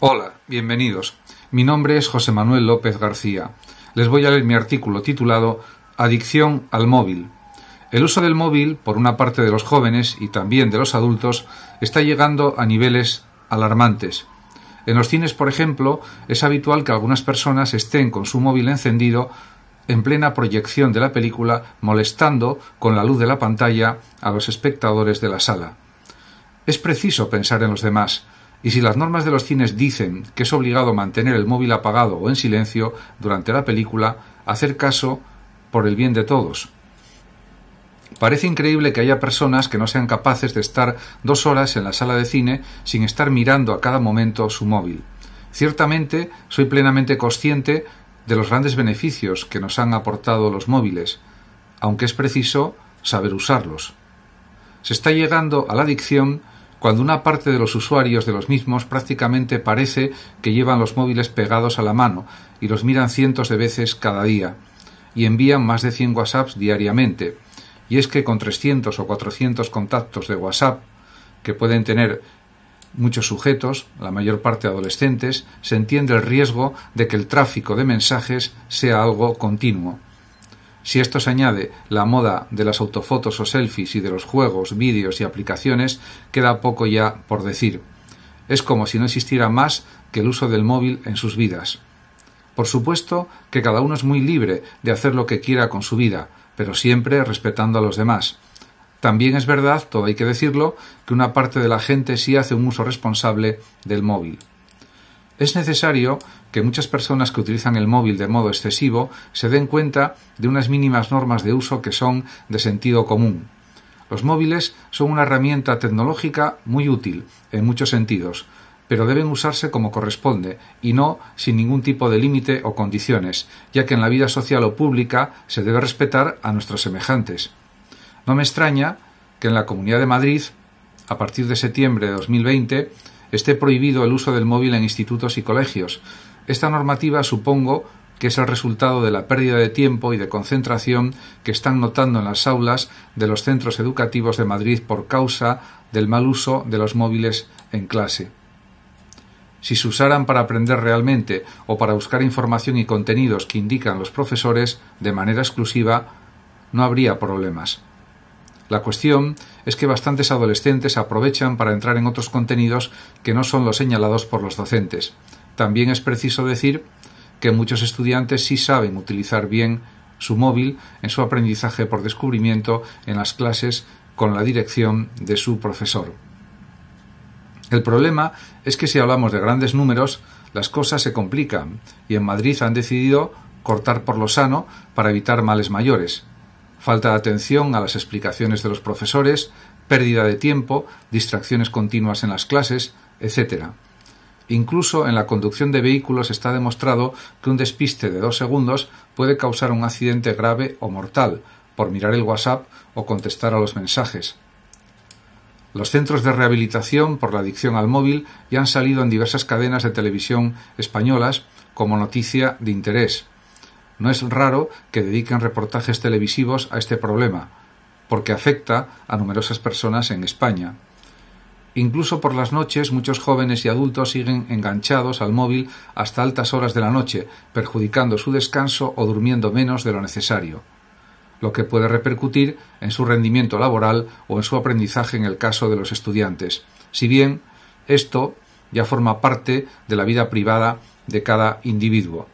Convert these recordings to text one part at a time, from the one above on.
Hola, bienvenidos. Mi nombre es José Manuel López García. Les voy a leer mi artículo titulado Adicción al móvil. El uso del móvil, por una parte de los jóvenes y también de los adultos, está llegando a niveles alarmantes. En los cines, por ejemplo, es habitual que algunas personas estén con su móvil encendido en plena proyección de la película, molestando con la luz de la pantalla a los espectadores de la sala. Es preciso pensar en los demás, y si las normas de los cines dicen que es obligado mantener el móvil apagado o en silencio durante la película, hacer caso por el bien de todos. Parece increíble que haya personas que no sean capaces de estar dos horas en la sala de cine sin estar mirando a cada momento su móvil. Ciertamente soy plenamente consciente de los grandes beneficios que nos han aportado los móviles, aunque es preciso saber usarlos. Se está llegando a la adicción cuando una parte de los usuarios de los mismos prácticamente parece que llevan los móviles pegados a la mano y los miran cientos de veces cada día, y envían más de 100 WhatsApps diariamente. Y es que con 300 o 400 contactos de WhatsApp, que pueden tener muchos sujetos, la mayor parte adolescentes, se entiende el riesgo de que el tráfico de mensajes sea algo continuo. Si esto se añade la moda de las autofotos o selfies y de los juegos, vídeos y aplicaciones, queda poco ya por decir. Es como si no existiera más que el uso del móvil en sus vidas. Por supuesto que cada uno es muy libre de hacer lo que quiera con su vida, pero siempre respetando a los demás. También es verdad, todo hay que decirlo, que una parte de la gente sí hace un uso responsable del móvil. Es necesario que muchas personas que utilizan el móvil de modo excesivo se den cuenta de unas mínimas normas de uso que son de sentido común. Los móviles son una herramienta tecnológica muy útil en muchos sentidos, pero deben usarse como corresponde y no sin ningún tipo de límite o condiciones, ya que en la vida social o pública se debe respetar a nuestros semejantes. No me extraña que en la Comunidad de Madrid, a partir de septiembre de 2020, esté prohibido el uso del móvil en institutos y colegios. Esta normativa, supongo, que es el resultado de la pérdida de tiempo y de concentración que están notando en las aulas de los centros educativos de Madrid por causa del mal uso de los móviles en clase. Si se usaran para aprender realmente o para buscar información y contenidos que indican los profesores de manera exclusiva, no habría problemas. La cuestión es que bastantes adolescentes aprovechan para entrar en otros contenidos que no son los señalados por los docentes. También es preciso decir que muchos estudiantes sí saben utilizar bien su móvil en su aprendizaje por descubrimiento en las clases con la dirección de su profesor. El problema es que si hablamos de grandes números, las cosas se complican y en Madrid han decidido cortar por lo sano para evitar males mayores falta de atención a las explicaciones de los profesores, pérdida de tiempo, distracciones continuas en las clases, etc. Incluso en la conducción de vehículos está demostrado que un despiste de dos segundos puede causar un accidente grave o mortal, por mirar el WhatsApp o contestar a los mensajes. Los centros de rehabilitación por la adicción al móvil ya han salido en diversas cadenas de televisión españolas como noticia de interés. No es raro que dediquen reportajes televisivos a este problema, porque afecta a numerosas personas en España. Incluso por las noches muchos jóvenes y adultos siguen enganchados al móvil hasta altas horas de la noche, perjudicando su descanso o durmiendo menos de lo necesario, lo que puede repercutir en su rendimiento laboral o en su aprendizaje en el caso de los estudiantes, si bien esto ya forma parte de la vida privada de cada individuo.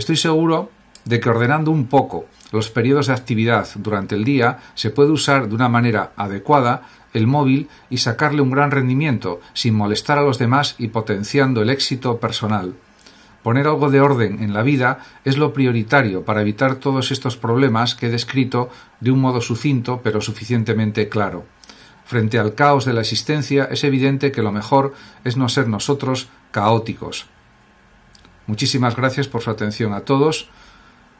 Estoy seguro de que ordenando un poco los periodos de actividad durante el día se puede usar de una manera adecuada el móvil y sacarle un gran rendimiento sin molestar a los demás y potenciando el éxito personal. Poner algo de orden en la vida es lo prioritario para evitar todos estos problemas que he descrito de un modo sucinto pero suficientemente claro. Frente al caos de la existencia es evidente que lo mejor es no ser nosotros caóticos. Muchísimas gracias por su atención a todos.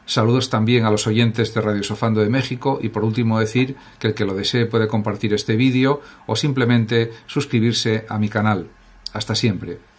Saludos también a los oyentes de Radio Sofando de México y por último decir que el que lo desee puede compartir este vídeo o simplemente suscribirse a mi canal. Hasta siempre.